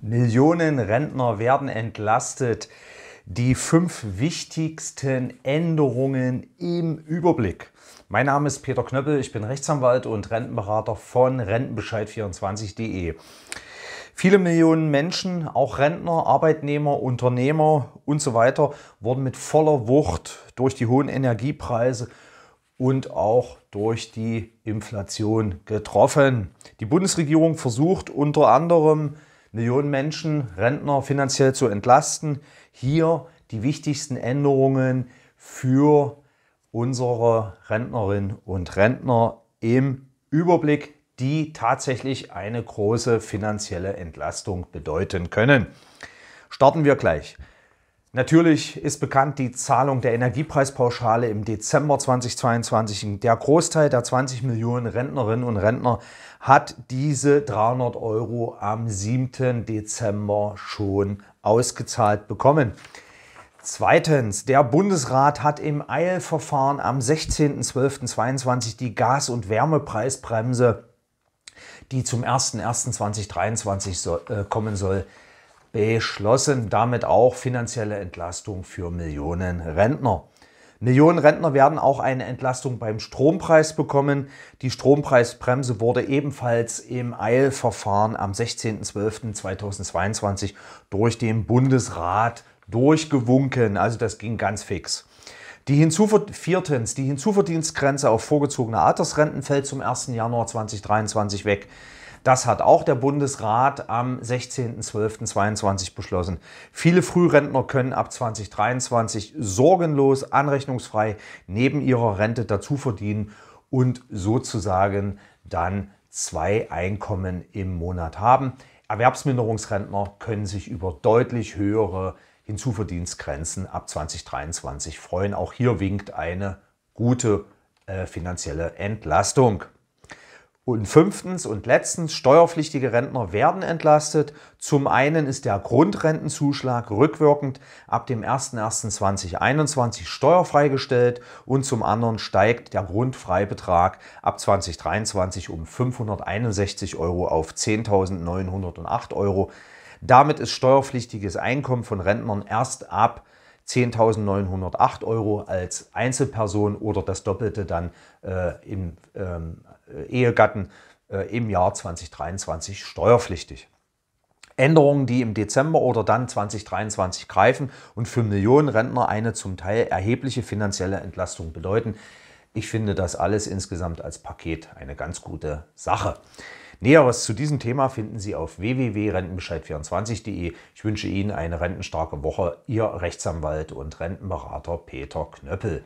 Millionen Rentner werden entlastet. Die fünf wichtigsten Änderungen im Überblick. Mein Name ist Peter Knöppel, ich bin Rechtsanwalt und Rentenberater von Rentenbescheid24.de. Viele Millionen Menschen, auch Rentner, Arbeitnehmer, Unternehmer und so weiter, wurden mit voller Wucht durch die hohen Energiepreise und auch durch die Inflation getroffen. Die Bundesregierung versucht unter anderem Millionen Menschen, Rentner finanziell zu entlasten. Hier die wichtigsten Änderungen für unsere Rentnerinnen und Rentner im Überblick, die tatsächlich eine große finanzielle Entlastung bedeuten können. Starten wir gleich. Natürlich ist bekannt die Zahlung der Energiepreispauschale im Dezember 2022. Der Großteil der 20 Millionen Rentnerinnen und Rentner hat diese 300 Euro am 7. Dezember schon ausgezahlt bekommen. Zweitens, der Bundesrat hat im Eilverfahren am 16.12.22 die Gas- und Wärmepreisbremse, die zum 01.01.2023 äh, kommen soll, beschlossen. Damit auch finanzielle Entlastung für Millionen Rentner. Millionen Rentner werden auch eine Entlastung beim Strompreis bekommen. Die Strompreisbremse wurde ebenfalls im Eilverfahren am 16.12.2022 durch den Bundesrat durchgewunken. Also das ging ganz fix. Die Viertens, die Hinzuverdienstgrenze auf vorgezogene Altersrenten fällt zum 1. Januar 2023 weg. Das hat auch der Bundesrat am 16.12.22 beschlossen. Viele Frührentner können ab 2023 sorgenlos, anrechnungsfrei neben ihrer Rente dazu verdienen und sozusagen dann zwei Einkommen im Monat haben. Erwerbsminderungsrentner können sich über deutlich höhere Hinzuverdienstgrenzen ab 2023 freuen. Auch hier winkt eine gute äh, finanzielle Entlastung. Und fünftens und letztens, steuerpflichtige Rentner werden entlastet. Zum einen ist der Grundrentenzuschlag rückwirkend ab dem 01.01.2021 steuerfrei gestellt und zum anderen steigt der Grundfreibetrag ab 2023 um 561 Euro auf 10.908 Euro. Damit ist steuerpflichtiges Einkommen von Rentnern erst ab 10.908 Euro als Einzelperson oder das Doppelte dann äh, im ähm, äh, Ehegatten äh, im Jahr 2023 steuerpflichtig. Änderungen, die im Dezember oder dann 2023 greifen und für Millionen Rentner eine zum Teil erhebliche finanzielle Entlastung bedeuten. Ich finde das alles insgesamt als Paket eine ganz gute Sache. Näheres zu diesem Thema finden Sie auf www.rentenbescheid24.de. Ich wünsche Ihnen eine rentenstarke Woche. Ihr Rechtsanwalt und Rentenberater Peter Knöppel.